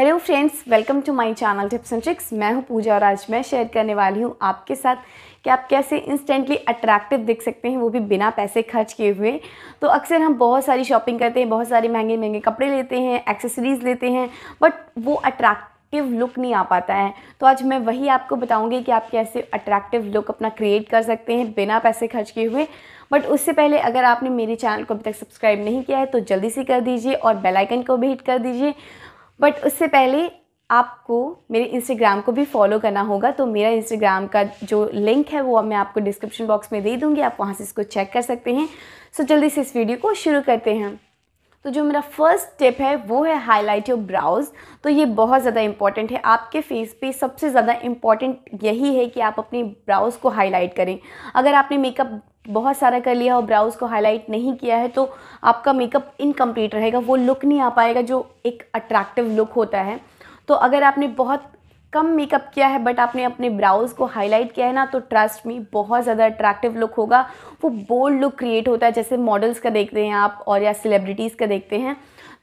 hello friends welcome to my channel tips and tricks मैं हूं पूजा और आज मैं शेयर करने वाली हूं आपके साथ कि आप कैसे इंस्टेंटली अट्रैक्टिव दिख सकते हैं वो भी बिना पैसे खर्च किए हुए तो अक्सर हम बहुत सारी शॉपिंग करते हैं बहुत सारे महंगे महंगे कपड़े लेते हैं एक्सेसरीज़ लेते हैं बट वो अट्रैक्टिव लुक नहीं आ पाता है तो आज मैं वही आपको बताऊंगी कि आप कैसे अट्रैक्टिव लुक अपना क्रिएट कर सकते हैं बिना पैसे खर्च किए हुए बट उससे पहले अगर आपने मेरे चैनल को अभी तक सब्सक्राइब नहीं किया है तो जल्दी से कर दीजिए और बेल आइकन को भी हिट कर दीजिए बट उससे पहले आपको मेरे इंस्टाग्राम को भी फॉलो करना होगा तो मेरा इंस्टाग्राम का जो लिंक है वो मैं आपको डिस्क्रिप्शन बॉक्स में दे दूँगी आप वहाँ से इसको चेक कर सकते हैं सो जल्दी से इस वीडियो को शुरू करते हैं तो जो मेरा फर्स्ट टिप है वो है हाईलाइट योर ब्राउज तो ये बहुत ज़्यादा इंपॉर्टेंट है आपके फेस पे सबसे ज़्यादा इम्पॉर्टेंट यही है कि आप अपने ब्राउज को हाईलाइट करें अगर आपने मेकअप बहुत सारा कर लिया और ब्राउज़ को हाईलाइट नहीं किया है तो आपका मेकअप इनकम्प्लीट रहेगा वो लुक नहीं आ पाएगा जो एक अट्रैक्टिव लुक होता है तो अगर आपने बहुत कम मेकअप किया है बट आपने अपने ब्राउज़ को हाईलाइट किया है ना तो ट्रस्ट में बहुत ज़्यादा अट्रैक्टिव लुक होगा वो बोल्ड लुक क्रिएट होता है जैसे मॉडल्स का देखते हैं आप और या सेलिब्रिटीज़ का देखते हैं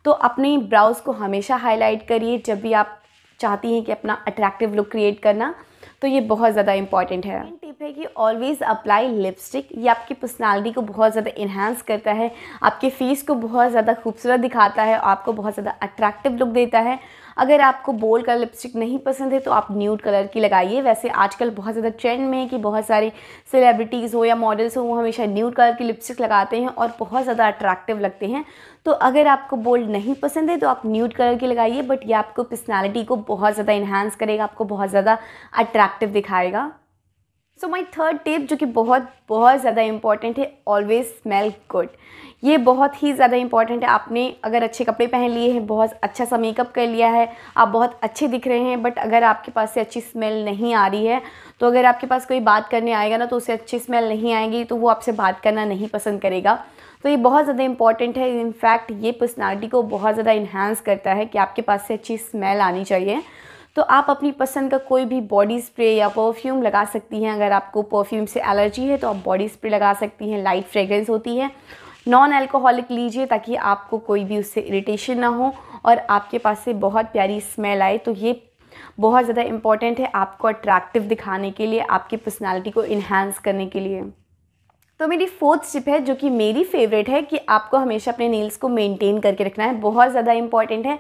तो अपने ब्राउज़ को हमेशा हाईलाइट करिए जब भी आप चाहती हैं कि अपना अट्रैक्टिव लुक क्रिएट करना तो ये बहुत ज़्यादा इंपॉर्टेंट है टिप है कि ऑलवेज़ अप्लाई लिपस्टिक ये आपकी पर्सनालिटी को बहुत ज़्यादा इन्हांस करता है आपके फेस को बहुत ज़्यादा खूबसूरत दिखाता है आपको बहुत ज़्यादा अट्रैक्टिव लुक देता है अगर आपको बोल्ड कलर लिपस्टिक नहीं पसंद है तो आप न्यूड कलर की लगाइए वैसे आजकल बहुत ज़्यादा ट्रेंड में है कि बहुत सारे सेलिब्रिटीज़ हो या मॉडल्स हो वो हमेशा न्यूड कलर की लिपस्टिक लगाते हैं और बहुत ज़्यादा अट्रैक्टिव लगते हैं तो अगर आपको बोल्ड नहीं पसंद है तो आप न्यूड कलर की लगाइए बट ये आपको पर्सनैलिटी को बहुत ज़्यादा इन्हांस करेगा आपको बहुत ज़्यादा अट्रैक्टिव दिखाएगा सो माई थर्ड टिप जो कि बहुत बहुत ज़्यादा इंपॉर्टेंट है ऑलवेज स्मेल गुड ये बहुत ही ज़्यादा इंपॉर्टेंट है आपने अगर अच्छे कपड़े पहन लिए हैं बहुत अच्छा सा मेकअप कर लिया है आप बहुत अच्छे दिख रहे हैं बट अगर आपके पास से अच्छी स्मेल नहीं आ रही है तो अगर आपके पास कोई बात करने आएगा ना तो उसे अच्छी स्मेल नहीं आएगी तो वो आपसे बात करना नहीं पसंद करेगा तो ये बहुत ज़्यादा इंपॉर्टेंट है इनफैक्ट ये पर्सनैलिटी को बहुत ज़्यादा इन्हांस करता है कि आपके पास से अच्छी स्मेल आनी चाहिए तो आप अपनी पसंद का कोई भी बॉडी स्प्रे या परफ्यूम लगा सकती हैं अगर आपको परफ्यूम से एलर्जी है तो आप बॉडी स्प्रे लगा सकती हैं लाइट फ्रेगरेंस होती है नॉन अल्कोहलिक लीजिए ताकि आपको कोई भी उससे इरिटेशन ना हो और आपके पास से बहुत प्यारी स्मेल आए तो ये बहुत ज़्यादा इम्पॉर्टेंट है आपको अट्रैक्टिव दिखाने के लिए आपकी पर्सनैलिटी को इन्हेंस करने के लिए तो मेरी फोर्थ टिप है जो कि मेरी फेवरेट है कि आपको हमेशा अपने नेल्स को मेंटेन करके रखना है बहुत ज़्यादा इंपॉर्टेंट है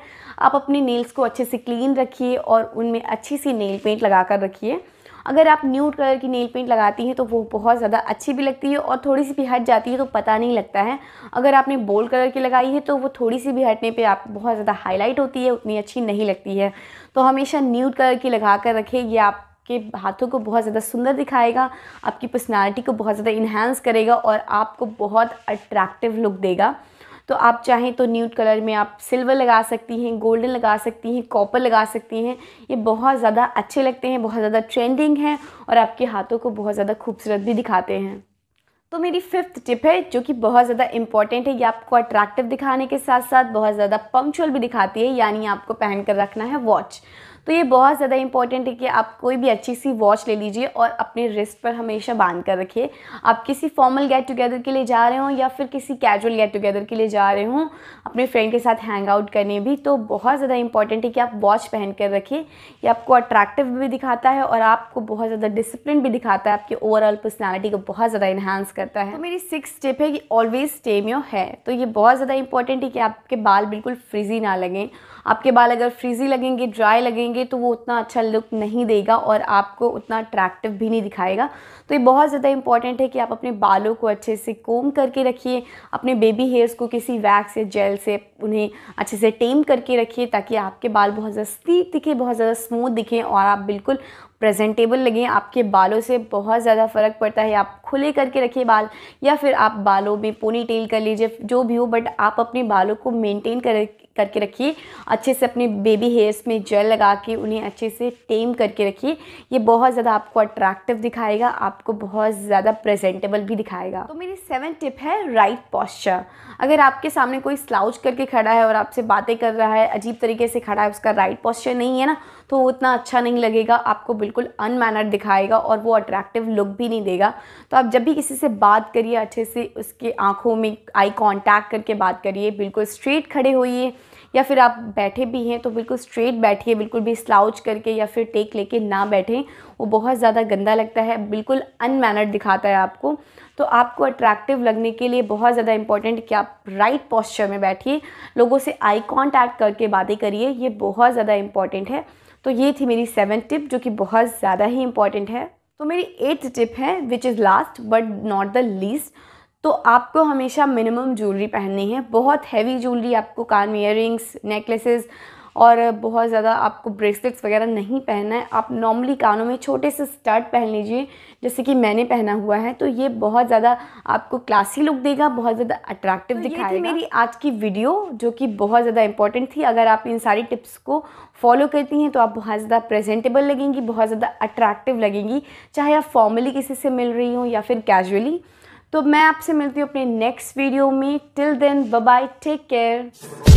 आप अपने नेल्स को अच्छे से क्लीन रखिए और उनमें अच्छी सी नेल पेंट लगा कर रखिए अगर आप न्यूट कलर की नेल पेंट लगाती हैं तो वो बहुत ज़्यादा अच्छी भी लगती है और थोड़ी सी भी हट जाती है तो पता नहीं लगता है अगर आपने बोल्ड कलर की लगाई है तो वो थोड़ी सी भी हटने पे आप बहुत ज़्यादा हाईलाइट होती है उतनी अच्छी नहीं लगती है तो हमेशा न्यूट कलर की लगा कर रखें ये आप आपके हाथों को बहुत ज़्यादा सुंदर दिखाएगा आपकी पर्सनालिटी को बहुत ज़्यादा इन्हेंस करेगा और आपको बहुत अट्रैक्टिव लुक देगा तो आप चाहें तो न्यूट कलर में आप सिल्वर लगा सकती हैं गोल्डन लगा सकती हैं कॉपर लगा सकती हैं ये बहुत ज़्यादा अच्छे लगते हैं बहुत ज़्यादा ट्रेंडिंग हैं और आपके हाथों को बहुत ज़्यादा खूबसूरत भी दिखाते हैं तो मेरी फिफ्थ टिप है जो कि बहुत ज़्यादा इंपॉर्टेंट है ये आपको अट्रैक्टिव दिखाने के साथ साथ बहुत ज़्यादा पंक्चुअल भी दिखाती है यानी आपको पहन कर रखना है वॉच तो ये बहुत ज़्यादा इंपॉर्टेंट है कि आप कोई भी अच्छी सी वॉच ले लीजिए और अपने रिस्ट पर हमेशा बांध कर रखिए आप किसी फॉर्मल गेट टुगेदर के लिए जा रहे हो या फिर किसी कैजुअल गेट टुगेदर के लिए जा रहे हो अपने फ्रेंड के साथ हैंग आउट करने भी तो बहुत ज़्यादा इंपॉर्टेंट है कि आप वॉच पहन कर रखिए यह आपको अट्रैक्टिव भी दिखाता है और आपको बहुत ज़्यादा डिसिप्लिन भी दिखाता है आपकी ओवरऑल पर्सनैलिटी को बहुत ज़्यादा इन्हांस करता है तो मेरी सिक्स स्टेप है कि ऑलवेज स्टेम योर है तो ये बहुत ज़्यादा इंपॉर्टेंट है कि आपके बाल बिल्कुल फ्रीजी ना लगें आपके बाल अगर फ्रीजी लगेंगे ड्राई लगेंगे तो वो उतना अच्छा लुक नहीं देगा और आपको उतना अट्रैक्टिव भी नहीं दिखाएगा तो ये बहुत ज़्यादा इंपॉर्टेंट है कि आप अपने बालों को अच्छे से कोम करके रखिए अपने बेबी हेयर्स को किसी वैक्स या जेल से उन्हें अच्छे से टेम करके रखिए ताकि आपके बाल बहुत ज़्यादा स्टीक दिखें बहुत ज़्यादा स्मूथ दिखें और आप बिल्कुल प्रेजेंटेबल लगें आपके बालों से बहुत ज़्यादा फ़र्क पड़ता है आप खुले करके रखिए बाल या फिर आप बालों में पोनी टेल कर लीजिए जो भी हो बट आप अपने बालों को मेनटेन कर करके रखिए अच्छे से अपने बेबी हेयर्स में जेल लगा के उन्हें अच्छे से टेम करके रखिए ये बहुत ज़्यादा आपको अट्रैक्टिव दिखाएगा आपको बहुत ज़्यादा प्रेजेंटेबल भी दिखाएगा तो मेरी सेवन टिप है राइट पॉस्चर अगर आपके सामने कोई स्लाउच करके खड़ा है और आपसे बातें कर रहा है अजीब तरीके से खड़ा है उसका राइट पॉस्चर नहीं है ना तो वो उतना अच्छा नहीं लगेगा आपको बिल्कुल अनमैनर दिखाएगा और वो अट्रैक्टिव लुक भी नहीं देगा तो आप जब भी किसी से बात करिए अच्छे से उसके आँखों में आई कॉन्टैक्ट करके बात करिए बिल्कुल स्ट्रेट खड़े होइए या फिर आप बैठे भी हैं तो बिल्कुल स्ट्रेट बैठिए बिल्कुल भी स्लाउच करके या फिर टेक लेके ना बैठें वो बहुत ज़्यादा गंदा लगता है बिल्कुल अनमैनर्ड दिखाता है आपको तो आपको अट्रैक्टिव लगने के लिए बहुत ज़्यादा इंपॉर्टेंट कि आप राइट पॉस्चर में बैठिए लोगों से आई कॉन्टैक्ट करके बातें करिए ये बहुत ज़्यादा इंपॉर्टेंट है तो ये थी मेरी सेवन टिप जो कि बहुत ज़्यादा ही इंपॉर्टेंट है तो मेरी एट्थ टिप है which is last but not the least तो आपको हमेशा मिनिमम ज्वेलरी पहननी है बहुत हैवी ज्वेलरी आपको कान में इयरिंग्स नेकलेसेस और बहुत ज़्यादा आपको ब्रेसलेट्स वगैरह नहीं पहनना है आप नॉर्मली कानों में छोटे से स्टार्ट पहन लीजिए जैसे कि मैंने पहना हुआ है तो ये बहुत ज़्यादा आपको क्लासी लुक देगा बहुत ज़्यादा अट्रैक्टिव तो दिखाएगा ये थी मेरी आज की वीडियो जो कि बहुत ज़्यादा इंपॉर्टेंट थी अगर आप इन सारी टिप्स को फॉलो करती हैं तो आप बहुत ज़्यादा प्रेजेंटेबल लगेंगी बहुत ज़्यादा अट्रैक्टिव लगेंगी चाहे आप फॉर्मली किसी से मिल रही हो या फिर कैजुअली तो मैं आपसे मिलती हूँ अपने नेक्स्ट वीडियो में till then bye take care